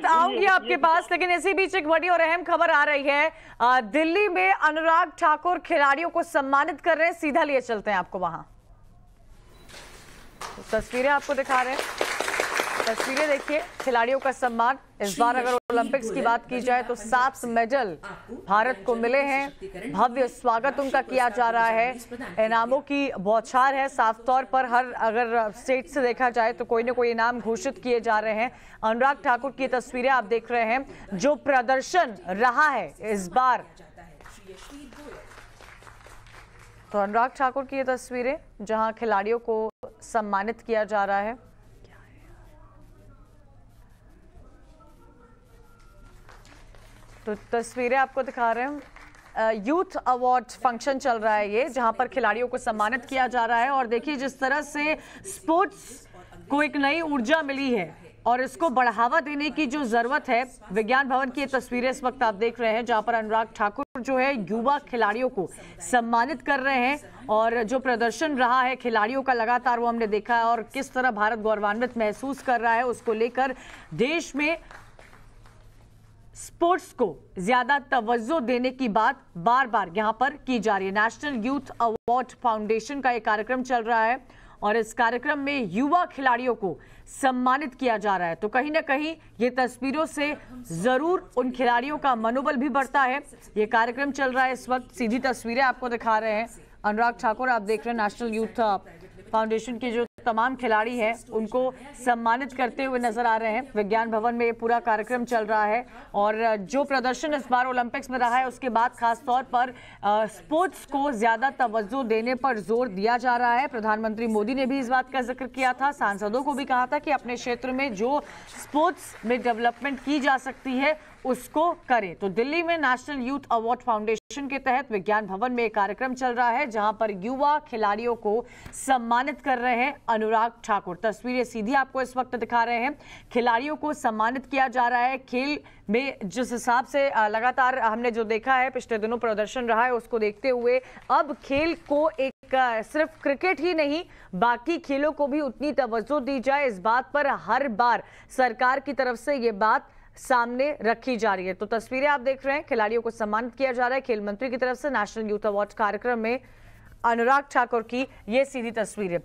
बात तो आऊंगी आपके पास लेकिन इसी बीच एक बड़ी और अहम खबर आ रही है दिल्ली में अनुराग ठाकुर खिलाड़ियों को सम्मानित कर रहे हैं सीधा लिए चलते हैं आपको वहां तस्वीरें आपको दिखा रहे हैं तस्वीरें देखिए खिलाड़ियों का सम्मान इस बार अगर ओलंपिक्स की बात की जाए तो सात मेडल भारत को मिले हैं भव्य स्वागत उनका किया जा रहा है इनामों की बौछार है साफ तौर पर हर अगर स्टेट से देखा जाए तो कोई ना कोई इनाम घोषित किए जा रहे हैं अनुराग ठाकुर की तस्वीरें आप देख रहे हैं जो प्रदर्शन रहा है इस बार तो अनुराग ठाकुर की ये तस्वीरें जहां खिलाड़ियों को सम्मानित किया जा रहा है तो तस्वीरें आपको दिखा रहे हैं यूथ अवार्ड फंक्शन चल रहा है ये जहां पर खिलाड़ियों को सम्मानित किया जा रहा है और देखिए जिस तरह से स्पोर्ट्स को एक नई ऊर्जा मिली है और इसको बढ़ावा देने की जो जरूरत है विज्ञान भवन की तस्वीरें इस वक्त आप देख रहे हैं जहां पर अनुराग ठाकुर जो है युवा खिलाड़ियों को सम्मानित कर रहे हैं और जो प्रदर्शन रहा है खिलाड़ियों का लगातार वो हमने देखा है और किस तरह भारत गौरवान्वित महसूस कर रहा है उसको लेकर देश में स्पोर्ट्स को ज्यादा तवज्जो देने की बात बार बार यहां पर की जा रही है नेशनल यूथ अवार्ड फाउंडेशन का एक कार्यक्रम चल रहा है और इस कार्यक्रम में युवा खिलाड़ियों को सम्मानित किया जा रहा है तो कहीं ना कहीं ये तस्वीरों से ज़रूर उन खिलाड़ियों का मनोबल भी बढ़ता है ये कार्यक्रम चल रहा है इस वक्त सीधी तस्वीरें आपको दिखा रहे हैं अनुराग ठाकुर आप देख रहे हैं नेशनल यूथ फाउंडेशन के जो तमाम खिलाड़ी हैं उनको सम्मानित करते हुए नजर आ रहे हैं विज्ञान भवन में पूरा कार्यक्रम चल रहा है और जो प्रदर्शन इस बार ओलंपिक्स में रहा है उसके बाद खासतौर पर स्पोर्ट्स को ज़्यादा तवज्जो देने पर जोर दिया जा रहा है प्रधानमंत्री मोदी ने भी इस बात का जिक्र किया था सांसदों को भी कहा था कि अपने क्षेत्र में जो स्पोर्ट्स में डेवलपमेंट की जा सकती है उसको करें तो दिल्ली में national youth award foundation mission के तहत विज्ञान भवन में एक कार्यक्रम चल रहा है जहां पर युवा खिलाड़ियों को सम्मानित कर रहे हैं अनुराग ठाकुर तस्वीरें सीधी आपको इस वक्त दिखा रहे हैं खिलाड़ियों को सम्मानित किया जा रहा है खेल में जिस हिसाब से लगातार हमने जो देखा है पिछले दिनों प्रदर्शन रहा है उसको देखते हुए अब खेल को एक सिर्फ क्रिकेट ही नहीं बाकी खेलों को भी उतनी तवज्जो दी जाए इस बात पर हर बार सरकार की तरफ से ये बात सामने रखी जा रही है तो तस्वीरें आप देख रहे हैं खिलाड़ियों को सम्मानित किया जा रहा है खेल मंत्री की तरफ से नेशनल यूथ अवार्ड कार्यक्रम में अनुराग ठाकुर की ये सीधी तस्वीरें